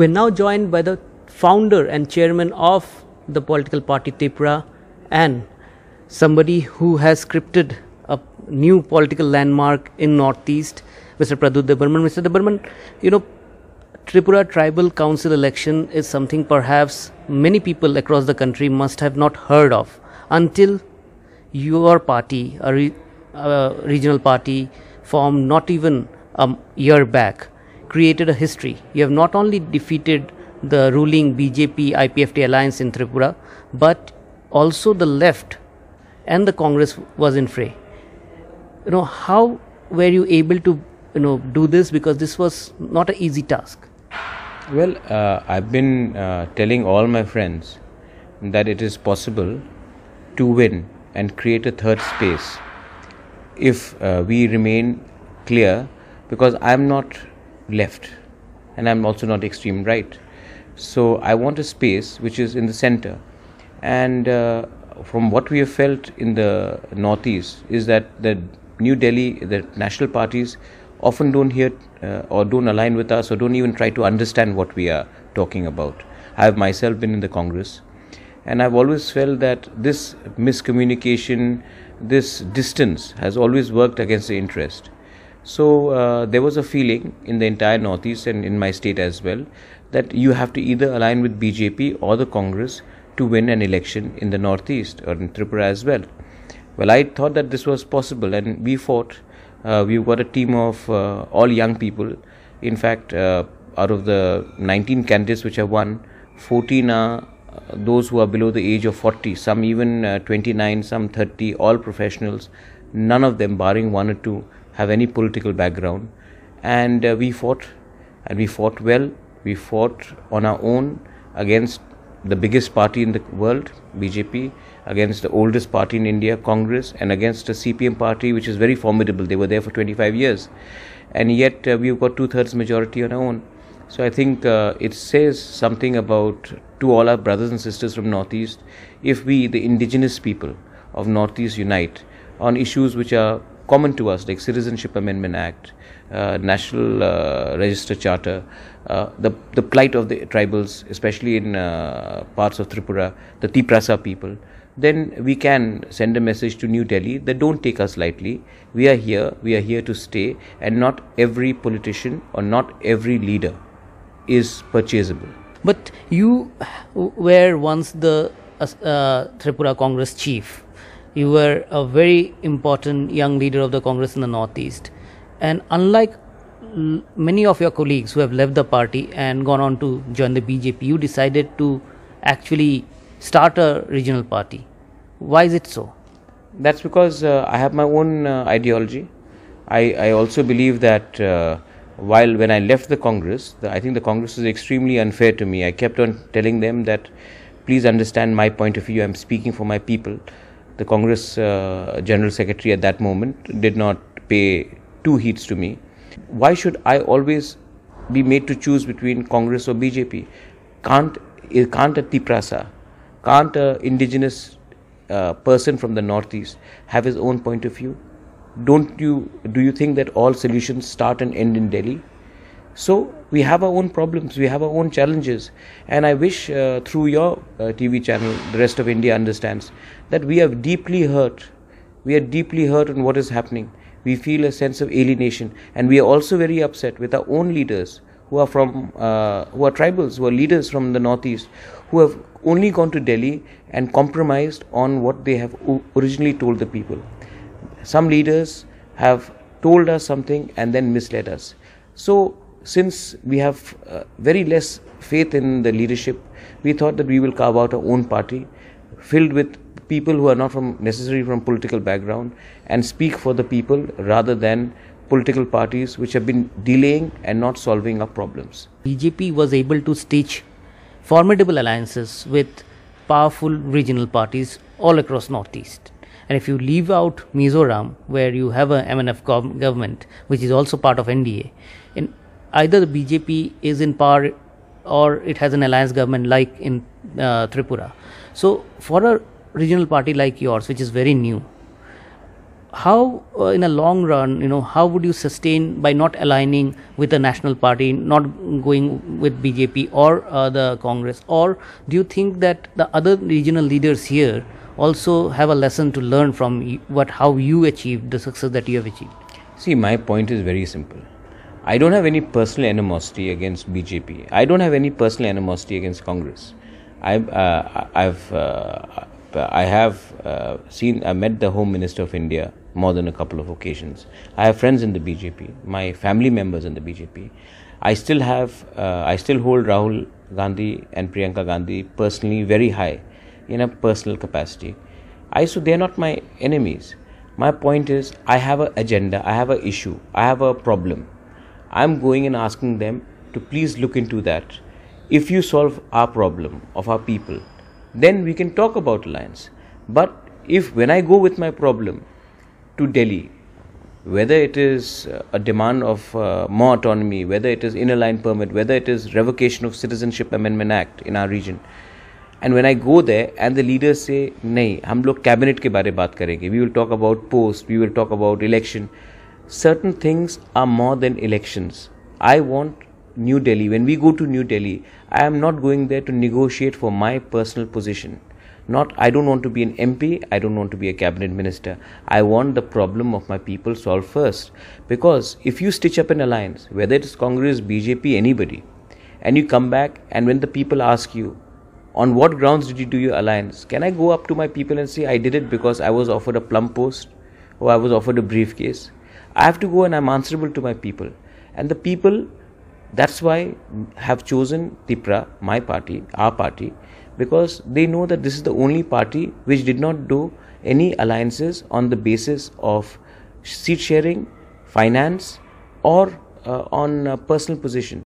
We're now joined by the founder and chairman of the political party Tripura and somebody who has scripted a new political landmark in Northeast, Mr. Pradut Debarman. Mr. Debarman, you know, Tripura Tribal Council election is something perhaps many people across the country must have not heard of until your party, a re, uh, regional party, formed not even a year back created a history. You have not only defeated the ruling BJP IPFT alliance in Tripura, but also the left and the Congress was in fray. You know, how were you able to, you know, do this? Because this was not an easy task. Well, uh, I've been uh, telling all my friends that it is possible to win and create a third space if uh, we remain clear because I'm not left, and I'm also not extreme right. So I want a space which is in the center. And uh, from what we have felt in the northeast is that the New Delhi, the national parties often don't hear uh, or don't align with us or don't even try to understand what we are talking about. I have myself been in the Congress and I've always felt that this miscommunication, this distance has always worked against the interest. So uh, there was a feeling in the entire Northeast and in my state as well that you have to either align with BJP or the Congress to win an election in the Northeast or in Tripura as well. Well, I thought that this was possible, and we fought. Uh, we got a team of uh, all young people. In fact, uh, out of the 19 candidates which have won, 14 are uh, those who are below the age of 40, some even uh, 29, some 30, all professionals, none of them, barring one or two, have any political background. And uh, we fought, and we fought well. We fought on our own against the biggest party in the world, BJP, against the oldest party in India, Congress, and against the CPM party, which is very formidable. They were there for 25 years. And yet, uh, we've got two thirds majority on our own. So I think uh, it says something about to all our brothers and sisters from Northeast if we, the indigenous people of Northeast, unite on issues which are common to us, like Citizenship Amendment Act, uh, National uh, Register Charter, uh, the the plight of the tribals, especially in uh, parts of Tripura, the Tiprasa people, then we can send a message to New Delhi that don't take us lightly. We are here, we are here to stay, and not every politician or not every leader is purchasable. But you were once the uh, Tripura Congress chief you were a very important young leader of the Congress in the Northeast. And unlike many of your colleagues who have left the party and gone on to join the BJP, you decided to actually start a regional party. Why is it so? That's because uh, I have my own uh, ideology. I, I, also believe that uh, while when I left the Congress, the, I think the Congress was extremely unfair to me. I kept on telling them that please understand my point of view, I'm speaking for my people the Congress uh, General Secretary at that moment did not pay two heats to me. Why should I always be made to choose between Congress or BJP? Can't eh, can't a Tiprasa, can't a indigenous uh, person from the Northeast have his own point of view? Don't you do you think that all solutions start and end in Delhi? So we have our own problems we have our own challenges and i wish uh, through your uh, tv channel the rest of india understands that we are deeply hurt we are deeply hurt on what is happening we feel a sense of alienation and we are also very upset with our own leaders who are from uh, who are tribals who are leaders from the northeast who have only gone to delhi and compromised on what they have o- originally told the people some leaders have told us something and then misled us so since we have uh, very less faith in the leadership, we thought that we will carve out our own party filled with people who are not from necessarily from political background and speak for the people rather than political parties which have been delaying and not solving our problems. BJP was able to stitch formidable alliances with powerful regional parties all across northeast. And if you leave out Mizoram, where you have a MNF gov- government, which is also part of NDA, in either the BJP is in power or it has an alliance government like in uh, Tripura. So, for a regional party like yours, which is very new, how uh, in a long run, you know, how would you sustain by not aligning with the national party, not going with BJP or uh, the Congress? Or do you think that the other regional leaders here also have a lesson to learn from what how you achieved the success that you have achieved? See, my point is very simple I don't have any personal animosity against BJP. I don't have any personal animosity against Congress. I, uh, I've uh, I have uh, seen I met the Home Minister of India more than a couple of occasions. I have friends in the BJP, my family members in the BJP. I still have uh, I still hold Rahul Gandhi and Priyanka Gandhi personally very high in a personal capacity. I so they're not my enemies. My point is I have an agenda, I have an issue, I have a problem I'm going and asking them to please look into that. If you solve our problem of our people, then we can talk about alliance. But if when I go with my problem to Delhi, whether it is uh, a demand of uh, more autonomy, whether it is inner line permit, whether it is revocation of Citizenship Amendment Act in our region, and when I go there and the leaders say, "Nay, hamlo cabinet ke के बारे we will talk about will talk about post we will certain things are more than elections. I want New Delhi. When we go to New Delhi, I am not going there to negotiate for my personal position. Not, I don't want to be an MP, I don't want to be a cabinet minister. I want the problem of my people solved first. Because if you stitch up an alliance, whether it is Congress, BJP, anybody, and you come back, and when the people ask you, on what grounds did you do your alliance? Can I go up to my people and say, I did it because I was offered a plum post or I was offered a briefcase? I have to go and I'm answerable to my people. And the people, that's why have chosen Tipra, my party, our party, because they know that this is the only party which did not do any alliances on the basis of seat sharing, finance, or uh, on uh, personal position.